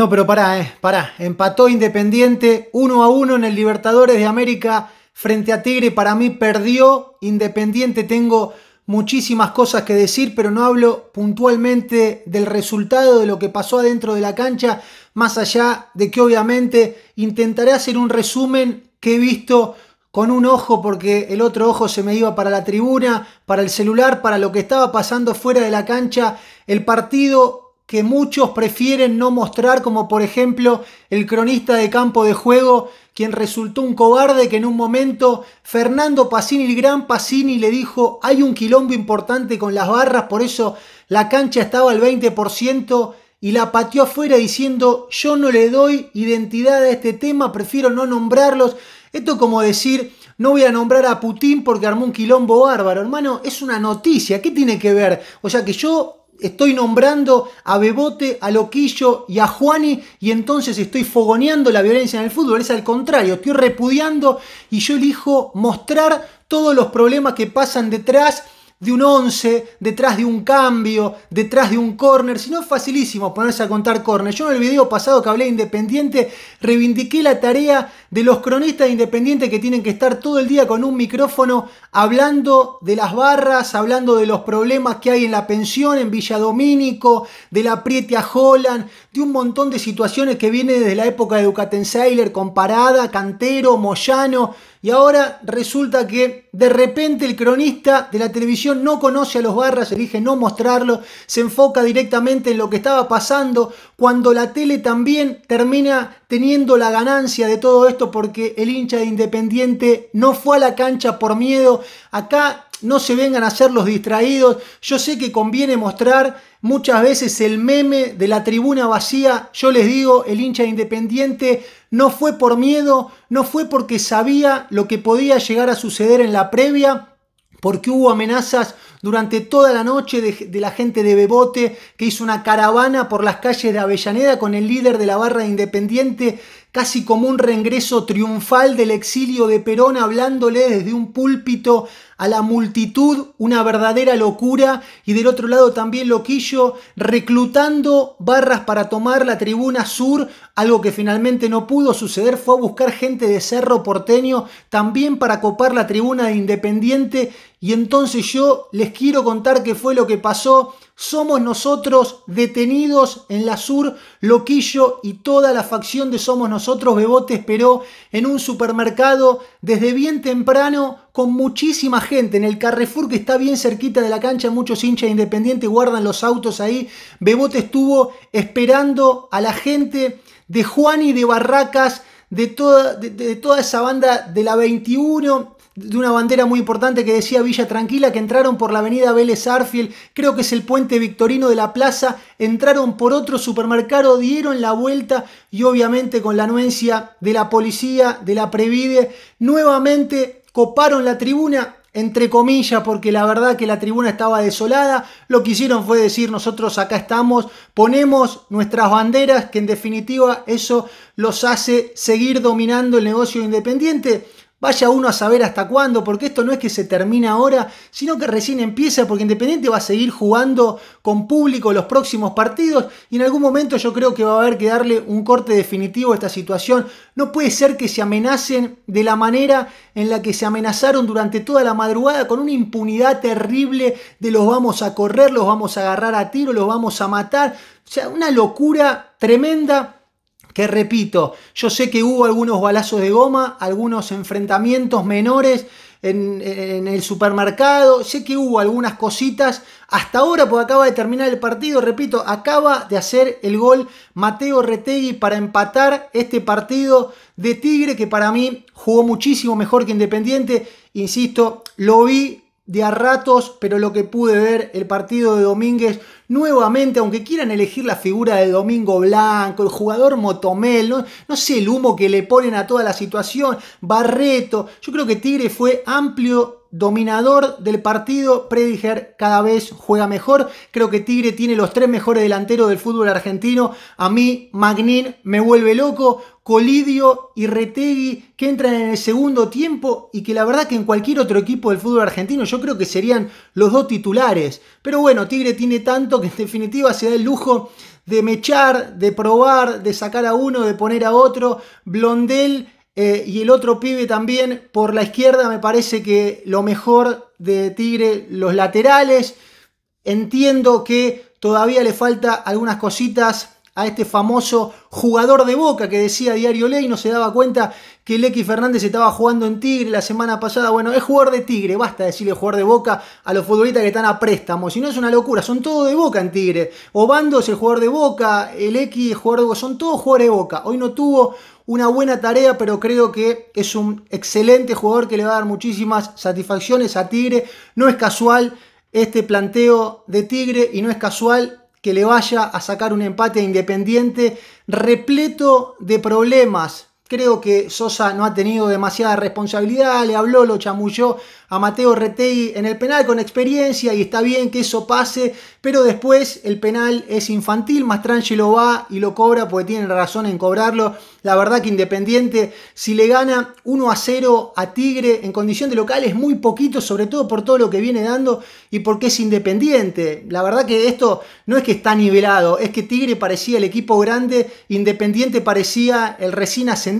No, pero pará, eh, pará. Empató Independiente 1 a 1 en el Libertadores de América frente a Tigre. Para mí perdió Independiente. Tengo muchísimas cosas que decir, pero no hablo puntualmente del resultado, de lo que pasó adentro de la cancha, más allá de que obviamente intentaré hacer un resumen que he visto con un ojo porque el otro ojo se me iba para la tribuna, para el celular, para lo que estaba pasando fuera de la cancha. El partido que muchos prefieren no mostrar, como por ejemplo el cronista de campo de juego, quien resultó un cobarde que en un momento Fernando Pacini, el gran Pacini, le dijo, hay un quilombo importante con las barras, por eso la cancha estaba al 20% y la pateó afuera diciendo, yo no le doy identidad a este tema, prefiero no nombrarlos. Esto como decir, no voy a nombrar a Putin porque armó un quilombo bárbaro. Hermano, es una noticia, ¿qué tiene que ver? O sea que yo estoy nombrando a Bebote, a Loquillo y a Juani y entonces estoy fogoneando la violencia en el fútbol. Es al contrario, estoy repudiando y yo elijo mostrar todos los problemas que pasan detrás de un 11, detrás de un cambio, detrás de un córner, no es facilísimo ponerse a contar córner. Yo en el video pasado que hablé de Independiente reivindiqué la tarea de los cronistas independientes que tienen que estar todo el día con un micrófono hablando de las barras, hablando de los problemas que hay en la pensión, en Villa Villadomínico, de la a Holland, de un montón de situaciones que vienen desde la época de Ducatenseiler, comparada, Cantero, Moyano y ahora resulta que de repente el cronista de la televisión no conoce a los barras, elige no mostrarlo, se enfoca directamente en lo que estaba pasando, cuando la tele también termina teniendo la ganancia de todo esto porque el hincha de Independiente no fue a la cancha por miedo. Acá no se vengan a hacer los distraídos. Yo sé que conviene mostrar muchas veces el meme de la tribuna vacía. Yo les digo, el hincha independiente no fue por miedo, no fue porque sabía lo que podía llegar a suceder en la previa porque hubo amenazas durante toda la noche de, la gente de Bebote que hizo una caravana por las calles de Avellaneda con el líder de la barra de Independiente casi como un reingreso triunfal del exilio de Perón, hablándole desde un púlpito a la multitud, una verdadera locura, y del otro lado también Loquillo reclutando barras para tomar la tribuna sur, algo que finalmente no pudo suceder, fue a buscar gente de Cerro Porteño también para copar la tribuna de Independiente, y entonces yo les quiero contar qué fue lo que pasó somos nosotros detenidos en la sur, Loquillo y toda la facción de Somos Nosotros, Bebote esperó en un supermercado desde bien temprano con muchísima gente en el Carrefour que está bien cerquita de la cancha, muchos hinchas independientes guardan los autos ahí, Bebote estuvo esperando a la gente de Juan y de Barracas, de toda, de toda esa banda de la 21 de una bandera muy importante que decía Villa Tranquila, que entraron por la avenida Vélez Arfield, creo que es el puente victorino de la plaza, entraron por otro supermercado, dieron la vuelta y obviamente con la anuencia de la policía, de la Previde, nuevamente coparon la tribuna, entre comillas, porque la verdad que la tribuna estaba desolada, lo que hicieron fue decir nosotros acá estamos, ponemos nuestras banderas, que en definitiva eso los hace seguir dominando el negocio independiente. Vaya uno a saber hasta cuándo, porque esto no es que se termina ahora, sino que recién empieza, porque Independiente va a seguir jugando con público los próximos partidos y en algún momento yo creo que va a haber que darle un corte definitivo a esta situación. No puede ser que se amenacen de la manera en la que se amenazaron durante toda la madrugada, con una impunidad terrible de los vamos a correr, los vamos a agarrar a tiro, los vamos a matar. O sea, una locura tremenda que repito, yo sé que hubo algunos balazos de goma, algunos enfrentamientos menores en, el supermercado, sé que hubo algunas cositas, hasta ahora porque acaba de terminar el partido, repito, acaba de hacer el gol Mateo Retegui para empatar este partido de Tigre que para mí jugó muchísimo mejor que Independiente, insisto, lo vi de a ratos, pero lo que pude ver, el partido de Domínguez, nuevamente, aunque quieran elegir la figura de Domingo Blanco, el jugador Motomel, no, sé el humo que le ponen a toda la situación, Barreto, yo creo que Tigre fue amplio dominador del partido, Prediger cada vez juega mejor, creo que Tigre tiene los tres mejores delanteros del fútbol argentino, a mí Magnin me vuelve loco, Colidio y Retegui que entran en el segundo tiempo y que la verdad que en cualquier otro equipo del fútbol argentino yo creo que serían los dos titulares. Pero bueno, Tigre tiene tanto que en definitiva se da el lujo de mechar, de probar, de sacar a uno, de poner a otro. Blondel eh, y el otro pibe también por la izquierda me parece que lo mejor de Tigre, los laterales. Entiendo que todavía le falta algunas cositas a este famoso jugador de boca que decía Diario Ley, no se daba cuenta que Lexi Fernández estaba jugando en Tigre la semana pasada. Bueno, es jugador de Tigre, basta decirle jugador de boca a los futbolistas que están a préstamo, si no es una locura, son todos de boca en Tigre. Obando es el jugador de boca, el X jugador de boca, son todos jugadores de boca. Hoy no tuvo una buena tarea, pero creo que es un excelente jugador que le va a dar muchísimas satisfacciones a Tigre. No es casual este planteo de Tigre y no es casual que le vaya a sacar un empate independiente repleto de problemas Creo que Sosa no ha tenido demasiada responsabilidad, le habló, lo chamulló a Mateo Retei en el penal con experiencia y está bien que eso pase, pero después el penal es infantil, lo va y lo cobra porque tiene razón en cobrarlo. La verdad que Independiente, si le gana 1 a 0 a Tigre en condición de local es muy poquito, sobre todo por todo lo que viene dando y porque es Independiente. La verdad que esto no es que está nivelado, es que Tigre parecía el equipo grande, Independiente parecía el recién ascendido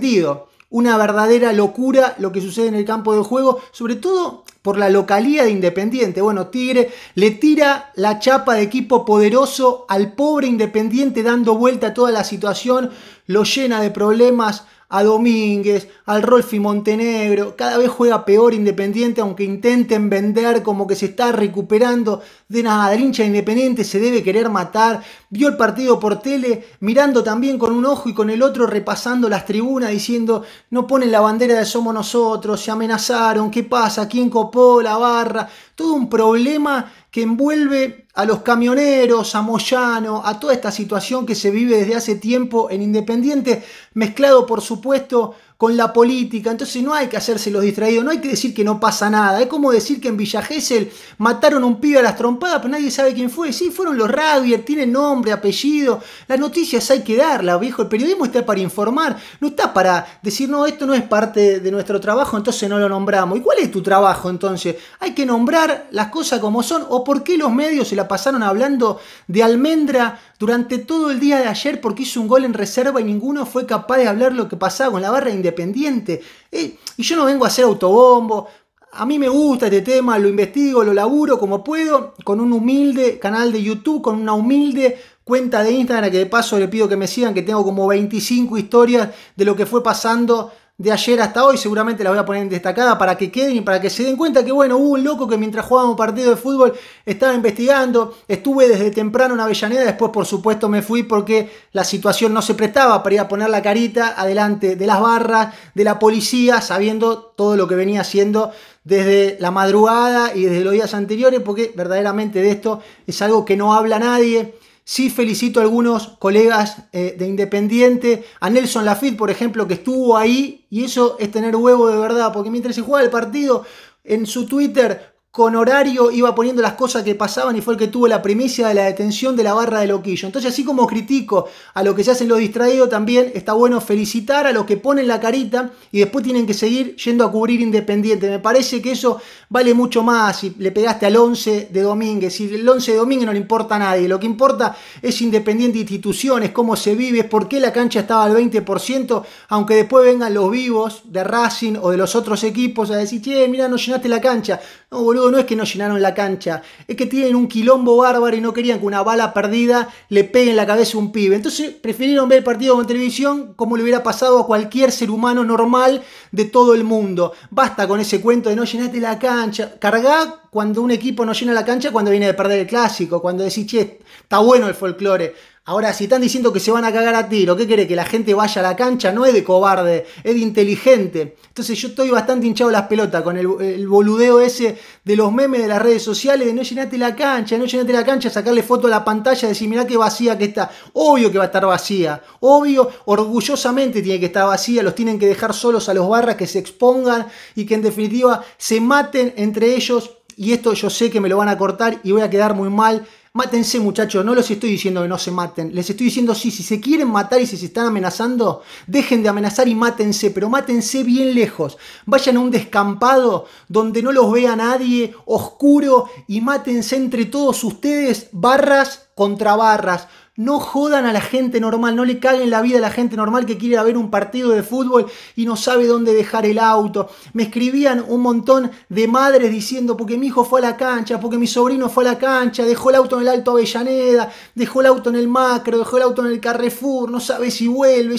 una verdadera locura lo que sucede en el campo de juego, sobre todo por la localía de Independiente. Bueno, Tigre le tira la chapa de equipo poderoso al pobre Independiente dando vuelta a toda la situación, lo llena de problemas, a Domínguez, al Rolfi Montenegro. Cada vez juega peor Independiente, aunque intenten vender como que se está recuperando de nada. El hincha Independiente se debe querer matar. Vio el partido por tele, mirando también con un ojo y con el otro, repasando las tribunas, diciendo: No ponen la bandera de somos nosotros, se amenazaron, ¿qué pasa? ¿Quién copó la barra? Todo un problema que envuelve a los camioneros, a Moyano, a toda esta situación que se vive desde hace tiempo en Independiente, mezclado por supuesto con la política, entonces no hay que hacerse los distraídos, no hay que decir que no pasa nada, es como decir que en Villa Gesell mataron un pibe a las trompadas, pero nadie sabe quién fue, sí, fueron los Radier, tienen nombre, apellido, las noticias hay que darlas, viejo, el periodismo está para informar, no está para decir, no, esto no es parte de nuestro trabajo, entonces no lo nombramos. ¿Y cuál es tu trabajo entonces? Hay que nombrar las cosas como son, o por qué los medios se la pasaron hablando de almendra durante todo el día de ayer porque hizo un gol en reserva y ninguno fue capaz de hablar lo que pasaba con la barra independiente. Eh, y yo no vengo a hacer autobombo. A mí me gusta este tema, lo investigo, lo laburo como puedo, con un humilde canal de YouTube, con una humilde cuenta de Instagram, que de paso le pido que me sigan, que tengo como 25 historias de lo que fue pasando de ayer hasta hoy, seguramente la voy a poner en destacada para que queden y para que se den cuenta que, bueno, hubo un loco que mientras jugábamos partido de fútbol estaba investigando, estuve desde temprano en Avellaneda, después por supuesto me fui porque la situación no se prestaba para ir a poner la carita adelante de las barras, de la policía, sabiendo todo lo que venía haciendo desde la madrugada y desde los días anteriores, porque verdaderamente de esto es algo que no habla nadie Sí felicito a algunos colegas eh, de Independiente, a Nelson Lafitte, por ejemplo, que estuvo ahí, y eso es tener huevo de verdad, porque mientras se juega el partido, en su Twitter con horario iba poniendo las cosas que pasaban y fue el que tuvo la primicia de la detención de la barra de loquillo. Entonces, así como critico a lo que se hacen los distraídos, también está bueno felicitar a los que ponen la carita y después tienen que seguir yendo a cubrir Independiente. Me parece que eso vale mucho más si le pegaste al 11 de Domínguez. Si el 11 de Domínguez no le importa a nadie, lo que importa es Independiente instituciones, cómo se vive, por qué la cancha estaba al 20%, aunque después vengan los vivos de Racing o de los otros equipos a decir, che, mira, no llenaste la cancha. No, boludo no es que no llenaron la cancha, es que tienen un quilombo bárbaro y no querían que una bala perdida le pegue en la cabeza a un pibe. Entonces prefirieron ver el partido con televisión como le hubiera pasado a cualquier ser humano normal de todo el mundo. Basta con ese cuento de no llenaste la cancha, cargá cuando un equipo no llena la cancha cuando viene de perder el clásico, cuando decís, che, está bueno el folclore. Ahora, si están diciendo que se van a cagar a tiro, ¿qué quiere? Que la gente vaya a la cancha, no es de cobarde, es de inteligente. Entonces yo estoy bastante hinchado las pelotas con el, boludeo ese de los memes de las redes sociales, de no llenarte la cancha, no llenate la cancha, sacarle foto a la pantalla, decir, mirá qué vacía que está. Obvio que va a estar vacía, obvio, orgullosamente tiene que estar vacía, los tienen que dejar solos a los barras que se expongan y que en definitiva se maten entre ellos y esto yo sé que me lo van a cortar y voy a quedar muy mal. Mátense muchachos, no los estoy diciendo que no se maten, les estoy diciendo sí, si se quieren matar y si se están amenazando, dejen de amenazar y mátense, pero mátense bien lejos. Vayan a un descampado donde no los vea nadie, oscuro, y mátense entre todos ustedes barras contra barras. No jodan a la gente normal, no le caguen la vida a la gente normal que quiere ir a ver un partido de fútbol y no sabe dónde dejar el auto. Me escribían un montón de madres diciendo porque mi hijo fue a la cancha, porque mi sobrino fue a la cancha, dejó el auto en el Alto Avellaneda, dejó el auto en el Macro, dejó el auto en el Carrefour, no sabe si vuelve.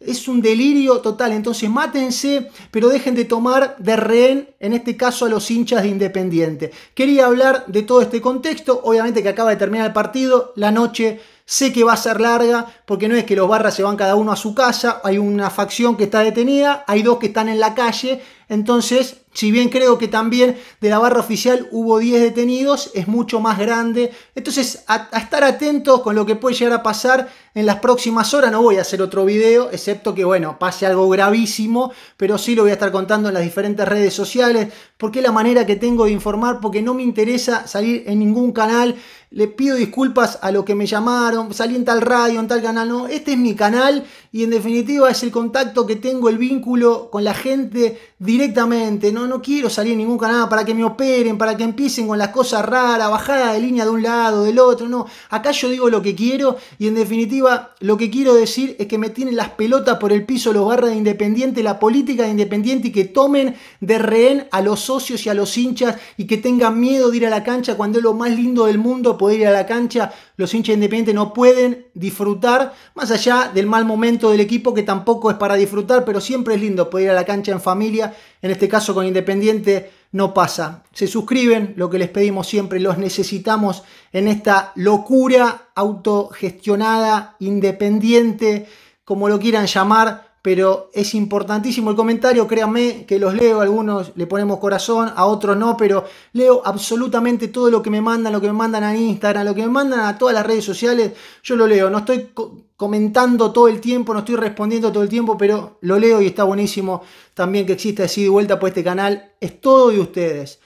Es un delirio total. Entonces mátense, pero dejen de tomar de rehén, en este caso a los hinchas de Independiente. Quería hablar de todo este contexto. Obviamente que acaba de terminar el partido, la noche Sé que va a ser larga porque no es que los barras se van cada uno a su casa, hay una facción que está detenida, hay dos que están en la calle entonces, si bien creo que también de la barra oficial hubo 10 detenidos, es mucho más grande. Entonces, a, estar atentos con lo que puede llegar a pasar en las próximas horas. No voy a hacer otro video, excepto que, bueno, pase algo gravísimo, pero sí lo voy a estar contando en las diferentes redes sociales, porque es la manera que tengo de informar, porque no me interesa salir en ningún canal. Le pido disculpas a los que me llamaron, salí en tal radio, en tal canal. No, este es mi canal y en definitiva es el contacto que tengo, el vínculo con la gente directa directamente, no, no quiero salir en ningún canal para que me operen, para que empiecen con las cosas raras, bajada de línea de un lado, del otro, no. Acá yo digo lo que quiero y en definitiva lo que quiero decir es que me tienen las pelotas por el piso los barras de Independiente, la política de Independiente y que tomen de rehén a los socios y a los hinchas y que tengan miedo de ir a la cancha cuando es lo más lindo del mundo poder ir a la cancha. Los hinchas Independiente no pueden disfrutar, más allá del mal momento del equipo que tampoco es para disfrutar, pero siempre es lindo poder ir a la cancha en familia en este caso con Independiente no pasa. Se suscriben, lo que les pedimos siempre, los necesitamos en esta locura autogestionada, independiente, como lo quieran llamar, pero es importantísimo el comentario, créanme que los leo, algunos le ponemos corazón, a otros no, pero leo absolutamente todo lo que me mandan, lo que me mandan a Instagram, lo que me mandan a todas las redes sociales, yo lo leo, no estoy comentando todo el tiempo, no estoy respondiendo todo el tiempo, pero lo leo y está buenísimo también que exista así de vuelta por pues, este canal, es todo de ustedes.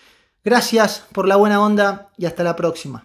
Gracias por la buena onda y hasta la próxima.